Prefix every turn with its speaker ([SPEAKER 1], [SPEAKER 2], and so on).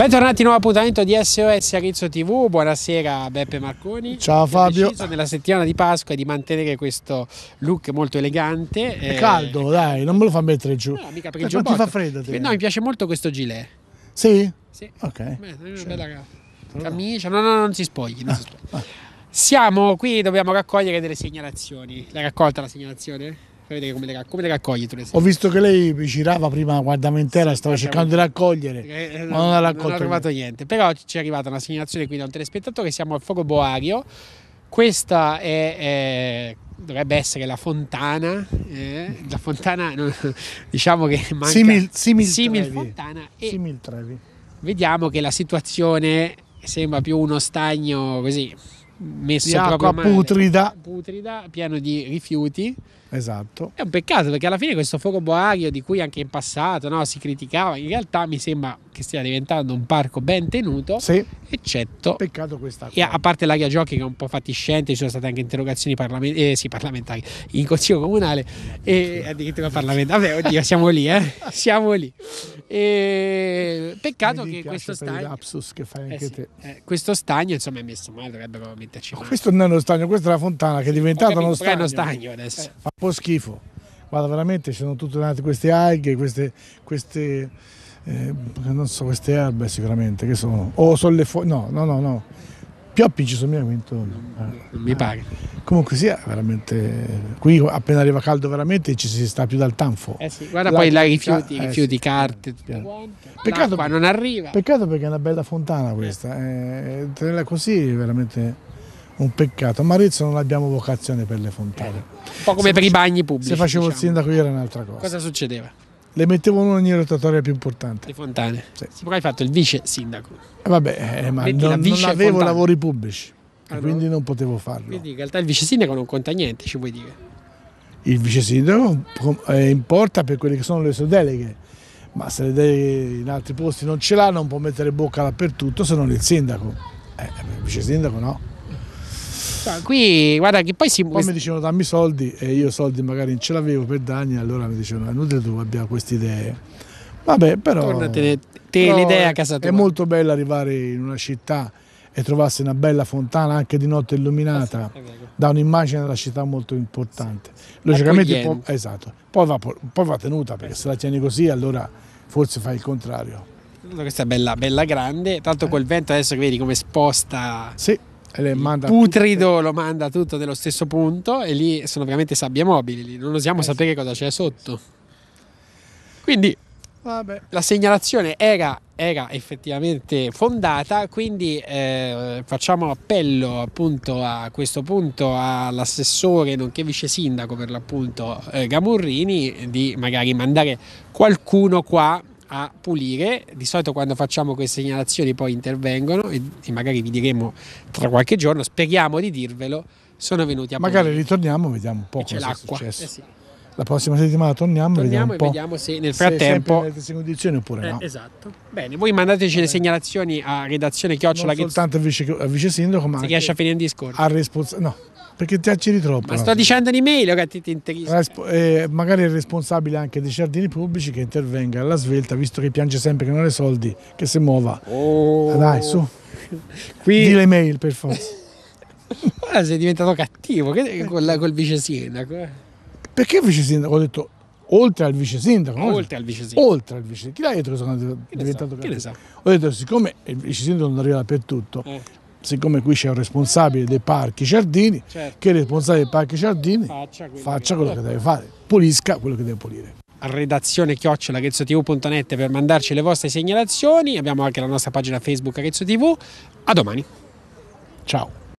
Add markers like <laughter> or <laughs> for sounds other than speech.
[SPEAKER 1] Bentornati a nuovo appuntamento di SOS Arizzo TV, buonasera Beppe
[SPEAKER 2] Marconi. Ciao Fabio. Ho deciso
[SPEAKER 1] nella settimana di Pasqua di mantenere questo look molto elegante.
[SPEAKER 2] È eh, caldo, eh, dai, non me lo fa mettere giù. No, mica perché eh, non ti fa freddo. Te. No,
[SPEAKER 1] mi piace molto questo gilet.
[SPEAKER 2] Sì? Sì. Ok. Beh, una bella
[SPEAKER 1] camicia, no, no, non si spogli. Non ah. si spogli. Ah. Siamo qui, dobbiamo raccogliere delle segnalazioni. L'hai raccolta la segnalazione? Vedete come le, come le raccogli tu le Ho visto che
[SPEAKER 2] lei girava prima guardamentera, stava sì, eh, cercando di eh, raccogliere,
[SPEAKER 1] eh, ma non ha raccolto. Non ho trovato niente. Però ci è arrivata una segnalazione qui da un telespettatore, siamo al fuoco Boario. Questa è, è dovrebbe essere la fontana, eh? la fontana <laughs> diciamo che manca simil, simil, simil trevi.
[SPEAKER 2] fontana e simil trevi.
[SPEAKER 1] vediamo che la situazione sembra più uno stagno così
[SPEAKER 2] messo di acqua putrida.
[SPEAKER 1] putrida, pieno di rifiuti.
[SPEAKER 2] Esatto.
[SPEAKER 1] È un peccato perché alla fine questo fuoco boario di cui anche in passato no, si criticava, in realtà mi sembra che stia diventando un parco ben tenuto, sì. eccetto.
[SPEAKER 2] Peccato quest'acqua. E
[SPEAKER 1] a parte l'Aghia Giochi che è un po' fatiscente, ci sono state anche interrogazioni parlament- eh, sì, parlamentari in Consiglio Comunale e addirittura <laughs> parlamentare. Vabbè, oddio, siamo lì, eh. Siamo lì. E... Peccato che questo stagno. Che eh sì, eh, questo stagno, insomma, è messo male, dovrebbero metterci. Ma questo
[SPEAKER 2] non è uno stagno, questa è la fontana che è diventata capito, uno stagno. È uno stagno adesso. Eh, fa un po' schifo. Guarda, veramente ci sono tutte queste alghe, queste, queste eh, non so, queste erbe sicuramente che sono, o sono le foglie, no, no, no, no, pioppi ci sono mia intorno. Eh. Mi pare. Comunque sia, veramente, qui appena arriva caldo veramente ci si sta più dal tanfo. Eh sì, guarda la, poi i rifiuti, eh, rifiuti, sì, carte, Peccato, ma non arriva. Peccato perché è una bella fontana questa, eh, eh tenerla così è veramente un peccato. A Marizio non abbiamo vocazione per le fontane. Eh,
[SPEAKER 1] un po' come se per i bagni pubblici. Se facevo diciamo.
[SPEAKER 2] il sindaco io era un'altra cosa. Cosa succedeva? le mettevano ogni rotatoria più importante.
[SPEAKER 1] Le fontane. Sì. Poi hai fatto il vice sindaco. Eh, vabbè, eh, ma Metti non, la non avevo fontane. lavori pubblici, allora.
[SPEAKER 2] quindi non potevo
[SPEAKER 1] farlo. Quindi in realtà il vice sindaco non conta niente, ci vuoi dire?
[SPEAKER 2] Il vice sindaco eh, importa per quelle che sono le sue deleghe, ma se le deleghe in altri posti non ce l'ha non può mettere bocca dappertutto se non il sindaco. Eh, eh il vice sindaco no. Qui, guarda, che poi si. Poi mi dicevano dammi soldi e io soldi magari non ce l'avevo per danni, allora mi dicevano è eh, inutile tu abbia queste idee. Vabbè, però. Tornatene te però l'idea a casa tua. È molto bello arrivare in una città e trovarsi una bella fontana anche di notte illuminata ah, sì, da un'immagine della città molto importante. Sì.
[SPEAKER 1] Logicamente, poi,
[SPEAKER 2] esatto. Poi va, poi va tenuta perché eh. se la tieni così allora forse fai il contrario.
[SPEAKER 1] Questa è bella, bella grande, tanto eh. col vento adesso che vedi come sposta. Sì
[SPEAKER 2] putrido
[SPEAKER 1] tutto. lo manda tutto nello stesso punto e lì sono veramente sabbie mobili, lì. non osiamo eh, sapere sì. cosa c'è sotto. Quindi Vabbè. la segnalazione era, era, effettivamente fondata, quindi eh, facciamo appello appunto a questo punto all'assessore nonché vice sindaco per l'appunto eh, Gamurrini di magari mandare qualcuno qua a pulire. Di solito quando facciamo queste segnalazioni poi intervengono e, e magari vi diremo tra qualche giorno, speriamo di dirvelo, sono venuti a Magari pulire. ritorniamo
[SPEAKER 2] e vediamo un po' e cosa è successo. Eh sì. La prossima settimana torniamo, torniamo vediamo e vediamo se nel frattempo se queste condizioni oppure eh, no.
[SPEAKER 1] Esatto. Bene, voi mandateci Vabbè. le eh, segnalazioni a redazione chiocciola non che
[SPEAKER 2] soltanto al vice, al vice sindaco, ma si riesce a finire il discorso. Al responsabile no perché già ci troppo. Ma sto dicendo un'email che ti, ti interessa. Eh, magari il responsabile anche dei giardini pubblici che intervenga alla svelta, visto che piange sempre che non ha soldi, che si muova. Oh. Ah, dai, su. <laughs> Qui... Di l'email per forza. Ma <laughs> sei diventato cattivo che, con la, col vice sindaco. Eh. Perché il vice sindaco? Ho detto oltre al vice sindaco. Oltre al vice sindaco. Oltre al vice sindaco. Chi l'ha detto che sono diventato so, cattivo? Ho detto siccome il vice sindaco non arriva dappertutto, eh siccome qui c'è un responsabile dei parchi giardini, certo. che il responsabile dei parchi giardini faccia quello, faccia quello che, deve fare, pulisca quello che deve pulire.
[SPEAKER 1] A redazione chiocciolachezzotv.net per mandarci le vostre segnalazioni, abbiamo anche la nostra pagina Facebook Arezzo TV, a domani. Ciao.